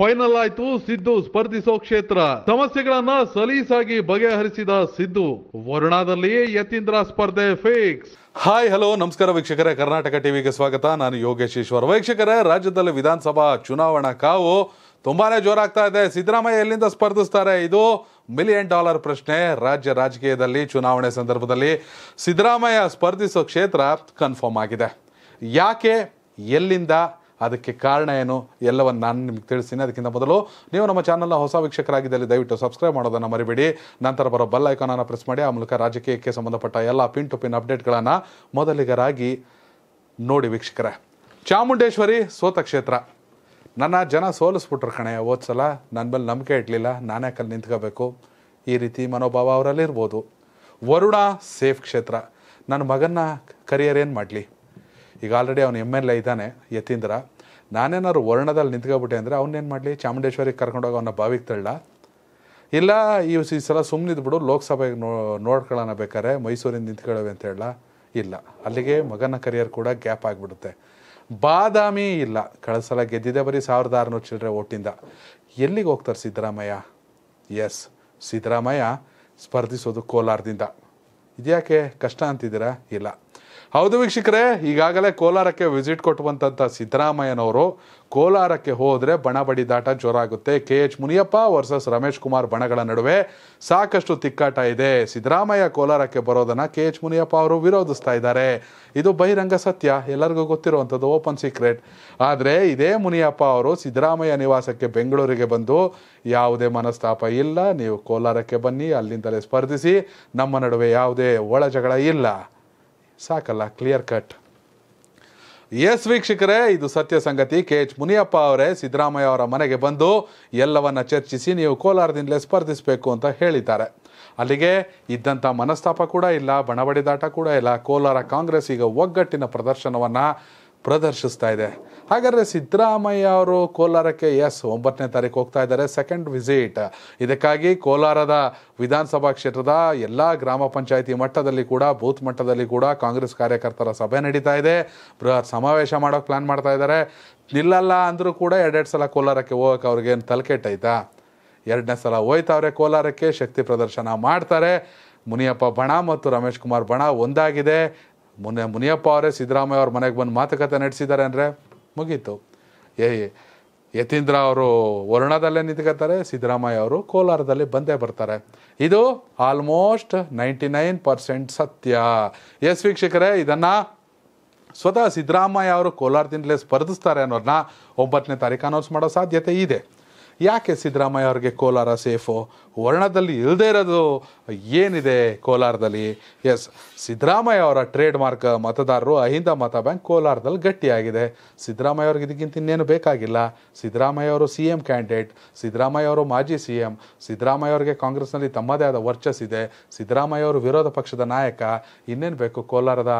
final ಆಯ್ತು ಸಿದ್ದು ಸ್ಪರ್ಧಿಸೋ ಕ್ಷೇತ್ರ ಸಮಸ್ಯೆಗಳನ್ನ ಸಲೀಸಾಗಿ ಬಗೆಹರಿಸಿದ ಸಿದ್ದು ವರುಣಾದಲ್ಲಿ ಯತೀಂದ್ರ ಸ್ಪರ್ಧೆ ಫಿಕ್ಸ್ ಹಾಯ್ ಹಲೋ ನಮಸ್ಕಾರ ವೀಕ್ಷಕರೇ ಕರ್ನಾಟಕ ಟಿವಿಗೆ ಸ್ವಾಗತ ನಾನು ಯೋಗೇಶ್ ಈಶ್ವರ್ ವೀಕ್ಷಕರೇ ರಾಜ್ಯದಲ್ಲಿ ವಿಧಾನಸಭಾ ಚುನಾವಣಾ ಕಾವು ತುಂಬಾನೇ ಜೋರಾಗ್ತಾ ಇದೆ ಸಿದ್ದರಾಮಯ್ಯ ಎಲ್ಲಿಂದ ಸ್ಪರ್ಧಿಸ್ತಾರೆ ಇದು ಮಿಲಿಯನ್ ಡಾಲರ್ ಪ್ರಶ್ನೆ ರಾಜ್ಯ ರಾಜಕೀಯದಲ್ಲಿ ಚುನಾವಣೆ ಸಂದರ್ಭದಲ್ಲಿ ಸಿದ್ದರಾಮಯ್ಯ ಸ್ಪರ್ಧಿಸೋ ಕ್ಷೇತ್ರ ಕನ್ಫರ್ಮ್ ಆಗಿದೆ ಯಾಕೆ ಎಲ್ಲಿಂದ ಅದಕ್ಕೆ ಕಾರಣ ಏನು ಎಲ್ಲವನ್ನು ನಾನು ನಿಮ್ಗೆ ತಿಳಿಸ್ತೀನಿ ಅದಕ್ಕಿಂತ ಮೊದಲು ನೀವು ನಮ್ಮ ಚಾನೆಲ್ನ ಹೊಸ ವೀಕ್ಷಕರಾಗಿದ್ದಲ್ಲಿ ದಯವಿಟ್ಟು ಸಬ್ಸ್ಕ್ರೈಬ್ ಮಾಡೋದನ್ನು ಮರಿಬೇಡಿ ನಂತರ ಬರೋ ಬೆಲ್ ಐಕಾನನ್ನು ಪ್ರೆಸ್ ಮಾಡಿ ಆ ಮೂಲಕ ರಾಜಕೀಯಕ್ಕೆ ಸಂಬಂಧಪಟ್ಟ ಎಲ್ಲ ಪಿನ್ ಟು ಪಿನ್ ಅಪ್ಡೇಟ್ಗಳನ್ನು ಮೊದಲಿಗರಾಗಿ ನೋಡಿ ವೀಕ್ಷಕರ ಚಾಮುಂಡೇಶ್ವರಿ ಸೋತ ಕ್ಷೇತ್ರ ನನ್ನ ಜನ ಸೋಲಿಸ್ಬಿಟ್ರು ಕಣೆ ಓದ್ಸಲ ನನ್ನ ಮೇಲೆ ನಂಬಿಕೆ ಇಡಲಿಲ್ಲ ನಾನೇ ಕಲ್ಲಿ ನಿಂತ್ಕೋಬೇಕು ಈ ರೀತಿ ಮನೋಭಾವ ಅವರಲ್ಲಿರ್ಬೋದು ವರುಣ ಸೇಫ್ ಕ್ಷೇತ್ರ ನನ್ನ ಮಗನ ಕರಿಯರ್ ಏನು ಮಾಡಲಿ ಈಗ ಆಲ್ರೆಡಿ ಅವ್ನು ಎಮ್ ಎಲ್ ಎ ಇದ್ದಾನೆ ಯತೀಂದ್ರ ನಾನೇನಾದ್ರು ವರ್ಣದಲ್ಲಿ ನಿಂತ್ಕೊಬಿಟ್ಟೆ ಅಂದರೆ ಅವನೇನು ಮಾಡಲಿ ಚಾಮುಂಡೇಶ್ವರಿಗೆ ಕರ್ಕೊಂಡೋಗಿ ಅವನ ಬಾವಿಗೆ ತಳ್ಳ ಇಲ್ಲ ಈ ಸಲ ಸುಮ್ಮನೆ ಇದ್ಬಿಡು ಲೋಕಸಭೆಗೆ ನೋ ನೋಡ್ಕೊಳ್ಳೋಣ ಬೇಕಾದ್ರೆ ಮೈಸೂರಿಂದ ನಿಂತ್ಕೊಳ್ಳೋವೆ ಅಂತ ಹೇಳ ಇಲ್ಲ ಅಲ್ಲಿಗೆ ಮಗನ ಕರಿಯರ್ ಕೂಡ ಗ್ಯಾಪ್ ಆಗಿಬಿಡುತ್ತೆ ಬಾದಾಮಿ ಇಲ್ಲ ಕಳೆದ ಸಲ ಗೆದ್ದಿದೆ ಬರೀ ಸಾವಿರದ ಆರುನೂರು ಚಿಲ್ಲರೆ ಓಟಿಂದ ಎಲ್ಲಿಗೆ ಹೋಗ್ತಾರೆ ಸಿದ್ದರಾಮಯ್ಯ ಎಸ್ ಸಿದ್ದರಾಮಯ್ಯ ಸ್ಪರ್ಧಿಸೋದು ಕೋಲಾರದಿಂದ ಇದ್ಯಾಕೆ ಕಷ್ಟ ಅಂತಿದ್ದೀರಾ ಇಲ್ಲ ಹೌದು ವೀಕ್ಷಕರೇ ಈಗಾಗಲೇ ಕೋಲಾರಕ್ಕೆ ವಿಸಿಟ್ ಕೊಟ್ಟುವಂಥ ಸಿದ್ದರಾಮಯ್ಯನವರು ಕೋಲಾರಕ್ಕೆ ಹೋದ್ರೆ ಬಣ ದಾಟ ಜೋರಾಗುತ್ತೆ K H Muniyappa versus Ramesh Kumar ಬಣಗಳ ನಡುವೆ ಸಾಕಷ್ಟು ತಿಕ್ಕಾಟ ಇದೆ ಸಿದ್ದರಾಮಯ್ಯ ಕೋಲಾರಕ್ಕೆ ಬರೋದನ್ನ ಕೆ ಎಚ್ ಮುನಿಯಪ್ಪ ಅವರು ವಿರೋಧಿಸ್ತಾ ಇದ್ದಾರೆ ಇದು ಬಹಿರಂಗ ಸತ್ಯ ಎಲ್ಲರಿಗೂ ಗೊತ್ತಿರುವಂಥದ್ದು ಓಪನ್ ಸೀಕ್ರೆಟ್ ಆದರೆ ಇದೇ ಮುನಿಯಪ್ಪ ಅವರು ಸಿದ್ದರಾಮಯ್ಯ ನಿವಾಸಕ್ಕೆ ಬೆಂಗಳೂರಿಗೆ ಬಂದು ಯಾವುದೇ ಮನಸ್ತಾಪ ಇಲ್ಲ ನೀವು ಕೋಲಾರಕ್ಕೆ ಬನ್ನಿ ಅಲ್ಲಿಂದಲೇ ಸ್ಪರ್ಧಿಸಿ ನಮ್ಮ ನಡುವೆ ಯಾವುದೇ ಒಳ ಜಗಳ ಇಲ್ಲ ಸಾಕಲ್ಲ ಕ್ಲಿಯರ್ ಕಟ್ ಎಸ್ ವೀಕ್ಷಕರೇ ಇದು ಸತ್ಯ ಸಂಗತಿ ಕೆ ಎಚ್ ಮುನಿಯಪ್ಪ ಅವರೇ ಸಿದ್ದರಾಮಯ್ಯ ಅವರ ಮನೆಗೆ ಬಂದು ಎಲ್ಲವನ್ನ ಚರ್ಚಿಸಿ ನೀವು ಕೋಲಾರದಿಂದಲೇ ಸ್ಪರ್ಧಿಸಬೇಕು ಅಂತ ಹೇಳಿದ್ದಾರೆ ಅಲ್ಲಿಗೆ ಇದ್ದಂಥ ಮನಸ್ತಾಪ ಕೂಡ ಇಲ್ಲ ಬಣಬಡಿದಾಟ ಕೂಡ ಇಲ್ಲ ಕೋಲಾರ ಕಾಂಗ್ರೆಸ್ ಈಗ ಒಗ್ಗಟ್ಟಿನ ಪ್ರದರ್ಶನವನ್ನು ಪ್ರದರ್ಶಿಸ್ತಾ ಇದೆ ಹಾಗಾದರೆ ಸಿದ್ದರಾಮಯ್ಯ ಅವರು ಕೋಲಾರಕ್ಕೆ ಎಸ್ ಒಂಬತ್ತನೇ ತಾರೀಕು ಹೋಗ್ತಾ ಇದ್ದಾರೆ ಸೆಕೆಂಡ್ ವಿಸಿಟ್ ಇದಕ್ಕಾಗಿ ಕೋಲಾರದ ವಿಧಾನಸಭಾ ಕ್ಷೇತ್ರದ ಎಲ್ಲ ಗ್ರಾಮ ಪಂಚಾಯಿತಿ ಮಟ್ಟದಲ್ಲಿ ಕೂಡ ಬೂತ್ ಮಟ್ಟದಲ್ಲಿ ಕೂಡ ಕಾಂಗ್ರೆಸ್ ಕಾರ್ಯಕರ್ತರ ಸಭೆ ನಡೀತಾ ಇದೆ ಬೃಹತ್ ಸಮಾವೇಶ ಮಾಡೋಕ್ಕೆ ಪ್ಲ್ಯಾನ್ ಮಾಡ್ತಾ ಇದ್ದಾರೆ ನಿಲ್ಲಲ್ಲ ಅಂದರೂ ಕೂಡ ಎರಡೆರಡು ಸಲ ಕೋಲಾರಕ್ಕೆ ಹೋಗೋಕೆ ಅವ್ರಿಗೇನು ಆಯ್ತಾ ಎರಡನೇ ಸಲ ಹೋಯ್ತಾವ್ರೆ ಕೋಲಾರಕ್ಕೆ ಶಕ್ತಿ ಪ್ರದರ್ಶನ ಮಾಡ್ತಾರೆ ಮುನಿಯಪ್ಪ ಬಣ ಮತ್ತು ರಮೇಶ್ ಕುಮಾರ್ ಬಣ ಒಂದಾಗಿದೆ ಮುನ್ನೆ ಮುನಿಯಪ್ಪ ಅವರೇ ಸಿದ್ದರಾಮಯ್ಯ ಅವ್ರ ಮನೆಗೆ ಬಂದು ಮಾತುಕತೆ ನಡೆಸಿದ್ದಾರೆ ಅಂದರೆ ಮುಗೀತು ಏ ಯತೀಂದ್ರ ಅವರು ವರ್ಣದಲ್ಲೇ ನಿಂತ್ಕೋತಾರೆ ಸಿದ್ದರಾಮಯ್ಯ ಅವರು ಕೋಲಾರದಲ್ಲಿ ಬಂದೇ ಬರ್ತಾರೆ ಇದು ಆಲ್ಮೋಸ್ಟ್ ನೈಂಟಿ ನೈನ್ ಪರ್ಸೆಂಟ್ ಸತ್ಯ ಎಸ್ ವೀಕ್ಷಕರೇ ಇದನ್ನು ಸ್ವತಃ ಸಿದ್ದರಾಮಯ್ಯ ಅವರು ಕೋಲಾರದಿಂದಲೇ ಸ್ಪರ್ಧಿಸ್ತಾರೆ ಅನ್ನೋದನ್ನ ಒಂಬತ್ತನೇ ತಾರೀಕು ಅನೌನ್ಸ್ ಮಾಡೋ ಸಾಧ್ಯತೆ ಇದೆ ಯಾಕೆ ಸಿದ್ದರಾಮಯ್ಯ ಅವ್ರಿಗೆ ಕೋಲಾರ ಸೇಫು ವರ್ಣದಲ್ಲಿ ಇಲ್ಲದೇ ಇರೋದು ಏನಿದೆ ಕೋಲಾರದಲ್ಲಿ ಎಸ್ ಸಿದ್ದರಾಮಯ್ಯ ಅವರ ಟ್ರೇಡ್ ಮಾರ್ಕ್ ಮತದಾರರು ಅಹಿಂದ ಮತ ಬ್ಯಾಂಕ್ ಕೋಲಾರದಲ್ಲಿ ಗಟ್ಟಿಯಾಗಿದೆ ಸಿದ್ದರಾಮಯ್ಯ ಅವ್ರಿಗೆ ಇದಕ್ಕಿಂತ ಇನ್ನೇನು ಬೇಕಾಗಿಲ್ಲ ಸಿದ್ದರಾಮಯ್ಯ ಅವರು ಸಿ ಎಮ್ ಕ್ಯಾಂಡಿಡೇಟ್ ಸಿದ್ದರಾಮಯ್ಯ ಅವರು ಮಾಜಿ ಸಿ ಎಮ್ ಸಿದ್ದರಾಮಯ್ಯ ಅವರಿಗೆ ಕಾಂಗ್ರೆಸ್ನಲ್ಲಿ ತಮ್ಮದೇ ಆದ ವರ್ಚಸ್ಸಿದೆ ಸಿದ್ದರಾಮಯ್ಯ ಅವರು ವಿರೋಧ ಪಕ್ಷದ ನಾಯಕ ಇನ್ನೇನು ಬೇಕು ಕೋಲಾರದ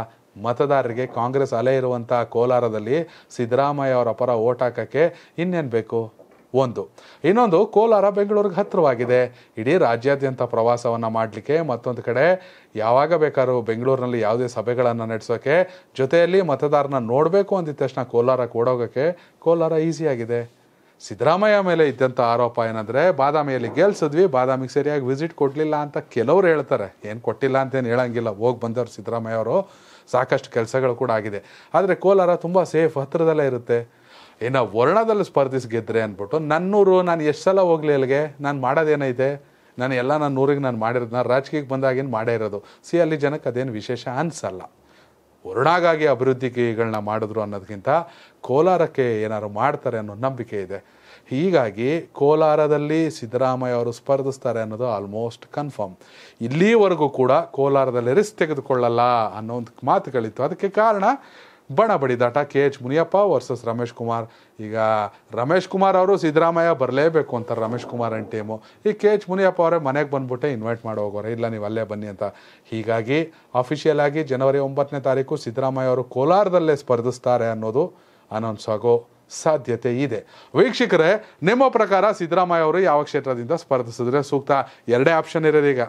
ಮತದಾರರಿಗೆ ಕಾಂಗ್ರೆಸ್ ಅಲೆ ಇರುವಂಥ ಕೋಲಾರದಲ್ಲಿ ಸಿದ್ದರಾಮಯ್ಯ ಅವರ ಪರ ಓಟ್ ಹಾಕೋಕ್ಕೆ ಇನ್ನೇನು ಬೇಕು ಒಂದು ಇನ್ನೊಂದು ಕೋಲಾರ ಬೆಂಗಳೂರಿಗೆ ಹತ್ತಿರವಾಗಿದೆ ಇಡೀ ರಾಜ್ಯಾದ್ಯಂತ ಪ್ರವಾಸವನ್ನು ಮಾಡಲಿಕ್ಕೆ ಮತ್ತೊಂದು ಕಡೆ ಯಾವಾಗ ಬೇಕಾದ್ರೂ ಬೆಂಗಳೂರಿನಲ್ಲಿ ಯಾವುದೇ ಸಭೆಗಳನ್ನು ನಡೆಸೋಕ್ಕೆ ಜೊತೆಯಲ್ಲಿ ಮತದಾರನ ನೋಡಬೇಕು ಅಂದಿದ್ದ ತಕ್ಷಣ ಕೋಲಾರಕ್ಕೆ ಕೂಡೋಗೋಕ್ಕೆ ಕೋಲಾರ ಈಸಿಯಾಗಿದೆ ಸಿದ್ದರಾಮಯ್ಯ ಮೇಲೆ ಇದ್ದಂಥ ಆರೋಪ ಏನಂದರೆ ಬಾದಾಮಿಯಲ್ಲಿ ಗೆಲ್ಸಿದ್ವಿ ಬಾದಾಮಿಗೆ ಸರಿಯಾಗಿ ವಿಸಿಟ್ ಕೊಡಲಿಲ್ಲ ಅಂತ ಕೆಲವರು ಹೇಳ್ತಾರೆ ಏನು ಕೊಟ್ಟಿಲ್ಲ ಅಂತೇನು ಹೇಳಂಗಿಲ್ಲ ಹೋಗಿ ಬಂದವರು ಸಿದ್ದರಾಮಯ್ಯ ಅವರು ಸಾಕಷ್ಟು ಕೆಲಸಗಳು ಕೂಡ ಆಗಿದೆ ಆದರೆ ಕೋಲಾರ ತುಂಬ ಸೇಫ್ ಹತ್ತಿರದಲ್ಲೇ ಇರುತ್ತೆ ಇನ್ನು ವರ್ಣದಲ್ಲಿ ಸ್ಪರ್ಧಿಸಿ ಗೆದ್ರೆ ಅಂದ್ಬಿಟ್ಟು ನನ್ನೂರು ನಾನು ಎಷ್ಟು ಸಲ ಹೋಗಲಿ ಅಲ್ಲಿಗೆ ನಾನು ಮಾಡೋದೇನೈತೆ ನಾನು ಎಲ್ಲ ನನ್ನ ಊರಿಗೆ ನಾನು ಮಾಡಿರೋದು ನಾನು ರಾಜಕೀಯಕ್ಕೆ ಬಂದಾಗೇನು ಮಾಡೇ ಇರೋದು ಸಿ ಅಲ್ಲಿ ಜನಕ್ಕೆ ಅದೇನು ವಿಶೇಷ ಅನಿಸಲ್ಲ ವರ್ಣಾಗಾಗಿ ಅಭಿವೃದ್ಧಿಗಳನ್ನ ಮಾಡಿದ್ರು ಅನ್ನೋದಕ್ಕಿಂತ ಕೋಲಾರಕ್ಕೆ ಏನಾದ್ರು ಮಾಡ್ತಾರೆ ಅನ್ನೋ ನಂಬಿಕೆ ಇದೆ ಹೀಗಾಗಿ ಕೋಲಾರದಲ್ಲಿ ಸಿದ್ದರಾಮಯ್ಯ ಅವರು ಸ್ಪರ್ಧಿಸ್ತಾರೆ ಅನ್ನೋದು ಆಲ್ಮೋಸ್ಟ್ ಕನ್ಫರ್ಮ್ ಇಲ್ಲಿವರೆಗೂ ಕೂಡ ಕೋಲಾರದಲ್ಲಿ ರಿಸ್ಕ್ ತೆಗೆದುಕೊಳ್ಳಲ್ಲ ಅನ್ನೋ ಒಂದು ಮಾತುಗಳಿತ್ತು ಅದಕ್ಕೆ ಕಾರಣ ಬಣ ಬಡಿದಾಟ K H Muniyappa versus Ramesh Kumar ಈಗ ರಮೇಶ್ ಕುಮಾರ್ ಅವರು ಸಿದ್ದರಾಮಯ್ಯ ಬರಲೇಬೇಕು ಅಂತಾರೆ ರಮೇಶ್ ಕುಮಾರ್ ಅಂಡ್ ಟೀಮು ಈ ಕೆ ಎಚ್ ಮುನಿಯಪ್ಪ ಅವರೇ ಮನೆಗೆ ಬಂದುಬಿಟ್ಟೆ ಇನ್ವೈಟ್ ಮಾಡಿ ಹೋಗೋರೆ ಇಲ್ಲ ನೀವು ಅಲ್ಲೇ ಬನ್ನಿ ಅಂತ ಹೀಗಾಗಿ ಅಫಿಷಿಯಲ್ ಆಗಿ ಜನವರಿ ಒಂಬತ್ತನೇ ತಾರೀಕು ಸಿದ್ದರಾಮಯ್ಯ ಅವರು ಕೋಲಾರದಲ್ಲೇ ಸ್ಪರ್ಧಿಸ್ತಾರೆ ಅನ್ನೋದು ಅನೌನ್ಸ್ ಆಗೋ ಸಾಧ್ಯತೆ ಇದೆ ವೀಕ್ಷಕರೇ ನಿಮ್ಮ ಪ್ರಕಾರ ಸಿದ್ದರಾಮಯ್ಯ ಅವರು ಯಾವ ಕ್ಷೇತ್ರದಿಂದ ಸ್ಪರ್ಧಿಸಿದ್ರೆ ಸೂಕ್ತ ಎರಡೇ ಆಪ್ಷನ್ ಇರೋದು ಈಗ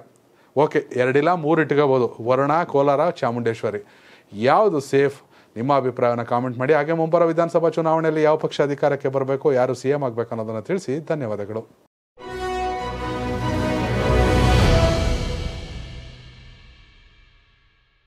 ಓಕೆ ಎರಡಿಲ್ಲ ಮೂರು ಇಟ್ಕೋಬೋದು ವರ್ಣ ಕೋಲಾರ ಚಾಮುಂಡೇಶ್ವರಿ ಯಾವುದು ಸೇಫ್ ನಿಮ್ಮ ಅಭಿಪ್ರಾಯವನ್ನು ಕಾಮೆಂಟ್ ಮಾಡಿ ಹಾಗೆ ಮುಂಬರುವ ವಿಧಾನಸಭಾ ಚುನಾವಣೆಯಲ್ಲಿ ಯಾವ ಪಕ್ಷ ಅಧಿಕಾರಕ್ಕೆ ಬರಬೇಕು ಯಾರು ಸಿ ಎಂ ಆಗಬೇಕು ಅನ್ನೋದನ್ನು ತಿಳಿಸಿ ಧನ್ಯವಾದಗಳು